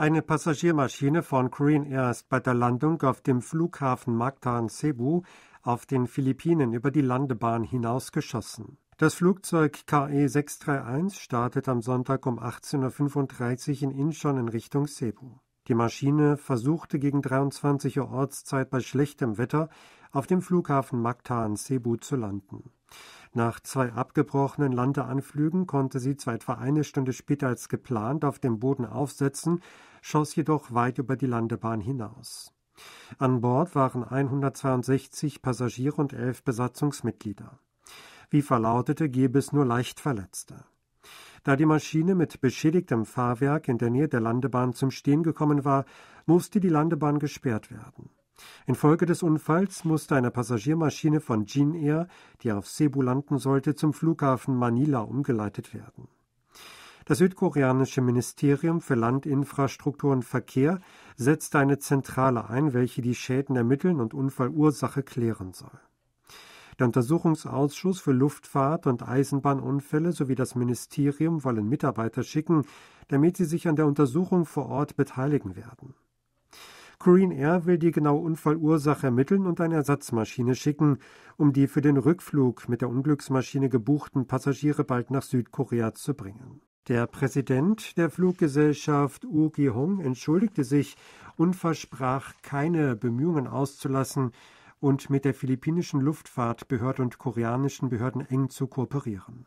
Eine Passagiermaschine von Korean Air ist bei der Landung auf dem Flughafen Mactan Cebu auf den Philippinen über die Landebahn hinausgeschossen. Das Flugzeug KE 631 startet am Sonntag um 18.35 Uhr in Incheon in Richtung Cebu. Die Maschine versuchte gegen 23 Uhr Ortszeit bei schlechtem Wetter auf dem Flughafen Mactan Cebu zu landen. Nach zwei abgebrochenen Landeanflügen konnte sie zwar etwa eine Stunde später als geplant auf dem Boden aufsetzen, schoss jedoch weit über die Landebahn hinaus. An Bord waren 162 Passagiere und elf Besatzungsmitglieder. Wie verlautete, gäbe es nur leicht Verletzte. Da die Maschine mit beschädigtem Fahrwerk in der Nähe der Landebahn zum Stehen gekommen war, musste die Landebahn gesperrt werden. Infolge des Unfalls musste eine Passagiermaschine von Jean Air, die auf Cebu landen sollte, zum Flughafen Manila umgeleitet werden. Das südkoreanische Ministerium für Land, Infrastruktur und Verkehr setzte eine Zentrale ein, welche die Schäden ermitteln und Unfallursache klären soll. Der Untersuchungsausschuss für Luftfahrt und Eisenbahnunfälle sowie das Ministerium wollen Mitarbeiter schicken, damit sie sich an der Untersuchung vor Ort beteiligen werden. Korean Air will die genaue Unfallursache ermitteln und eine Ersatzmaschine schicken, um die für den Rückflug mit der Unglücksmaschine gebuchten Passagiere bald nach Südkorea zu bringen. Der Präsident der Fluggesellschaft Wu Gi-hong entschuldigte sich und versprach, keine Bemühungen auszulassen und mit der philippinischen Luftfahrtbehörde und koreanischen Behörden eng zu kooperieren.